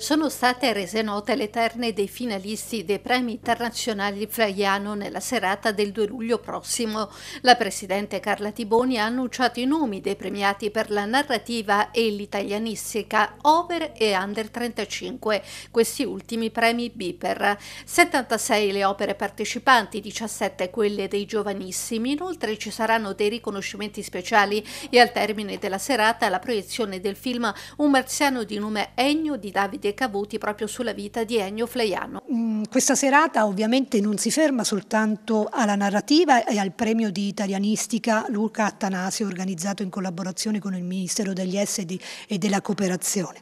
sono state rese note le terne dei finalisti dei premi internazionali Flaiano nella serata del 2 luglio prossimo. La presidente Carla Tiboni ha annunciato i nomi dei premiati per la narrativa e l'italianistica Over e Under 35, questi ultimi premi Biper. 76 le opere partecipanti, 17 quelle dei giovanissimi. Inoltre ci saranno dei riconoscimenti speciali e al termine della serata la proiezione del film Un marziano di nome Ennio di Davide e cavuti proprio sulla vita di Ennio Flaiano. Mm, questa serata ovviamente non si ferma soltanto alla narrativa e al premio di italianistica Luca Attanasio organizzato in collaborazione con il Ministero degli Esteri e della Cooperazione,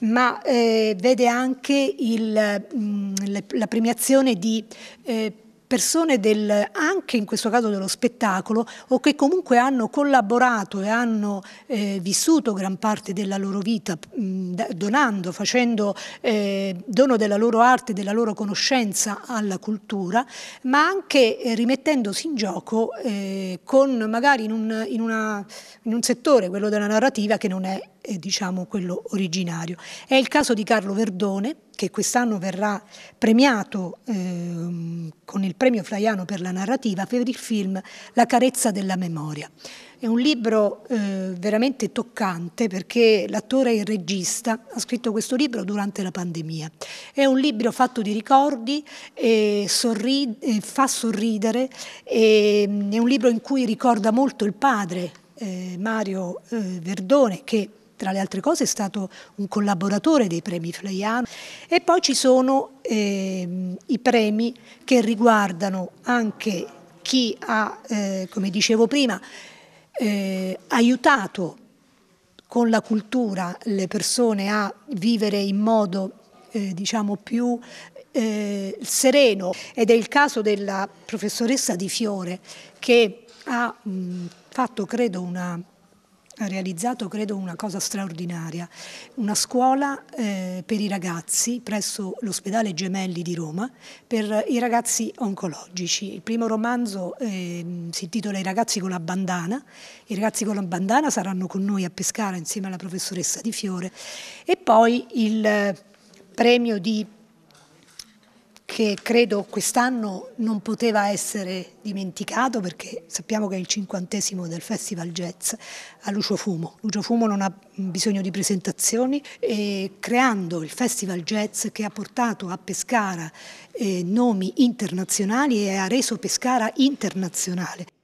ma eh, vede anche il, mh, mm, la premiazione di eh, persone del, anche in questo caso dello spettacolo o che comunque hanno collaborato e hanno eh, vissuto gran parte della loro vita mh, donando, facendo eh, dono della loro arte, della loro conoscenza alla cultura, ma anche eh, rimettendosi in gioco eh, con magari in un, in, una, in un settore, quello della narrativa, che non è eh, diciamo quello originario. È il caso di Carlo Verdone che quest'anno verrà premiato eh, con il premio Flaiano per la narrativa per il film La carezza della memoria. È un libro eh, veramente toccante perché l'attore e il regista ha scritto questo libro durante la pandemia. È un libro fatto di ricordi, eh, sorride, fa sorridere, eh, è un libro in cui ricorda molto il padre eh, Mario eh, Verdone che tra le altre cose è stato un collaboratore dei premi Flaiano. E poi ci sono eh, i premi che riguardano anche chi ha, eh, come dicevo prima, eh, aiutato con la cultura le persone a vivere in modo eh, diciamo più eh, sereno ed è il caso della professoressa Di Fiore che ha mh, fatto credo una ha realizzato credo una cosa straordinaria, una scuola eh, per i ragazzi presso l'ospedale Gemelli di Roma per i ragazzi oncologici. Il primo romanzo eh, si intitola I ragazzi con la bandana, i ragazzi con la bandana saranno con noi a Pescara insieme alla professoressa Di Fiore e poi il eh, premio di che credo quest'anno non poteva essere dimenticato perché sappiamo che è il cinquantesimo del Festival Jazz a Lucio Fumo. Lucio Fumo non ha bisogno di presentazioni e creando il Festival Jazz che ha portato a Pescara eh, nomi internazionali e ha reso Pescara internazionale.